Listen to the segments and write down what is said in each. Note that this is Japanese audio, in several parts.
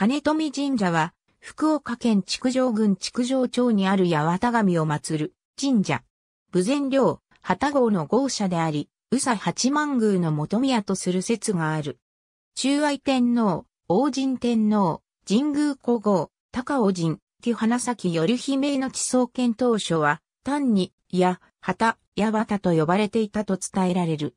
金富神社は、福岡県築城郡築城町にある八幡神を祀る神社。武前領、旗号の豪社であり、宇佐八幡宮の元宮とする説がある。中愛天皇、王神天皇、神宮皇后、高尾神、木花咲より姫の地層建当初は、単に、や、旗、八幡と呼ばれていたと伝えられる。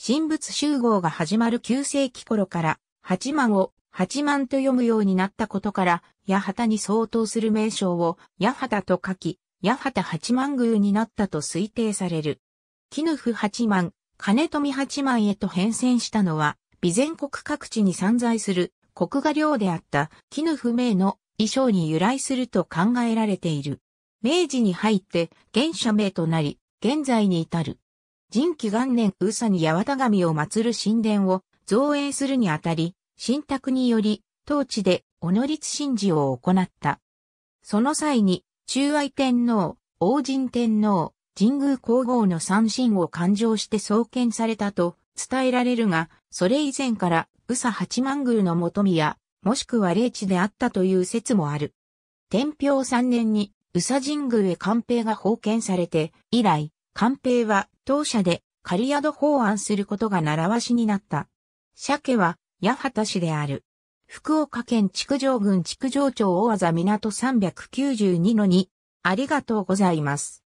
神仏集合が始まる9世紀頃から、八幡を八幡と読むようになったことから、八幡に相当する名称を、八幡と書き、八幡八幡宮になったと推定される。絹布八幡、金富八幡へと変遷したのは、備前国各地に散在する国画領であった絹布名の衣装に由来すると考えられている。明治に入って現社名となり、現在に至る。人気元年宇佐に八幡神を祀る神殿を造営するにあたり、信託により、当地で、のりつ神事を行った。その際に、中愛天皇、王神天皇、神宮皇后の三神を勘定して創建されたと伝えられるが、それ以前から、宇佐八幡宮の元宮、もしくは霊地であったという説もある。天平三年に、宇佐神宮へ官兵が封建されて、以来、官兵は当社で狩宿法案することが習わしになった。鮭は八幡市である。福岡県築城郡築城町大技港392の2、ありがとうございます。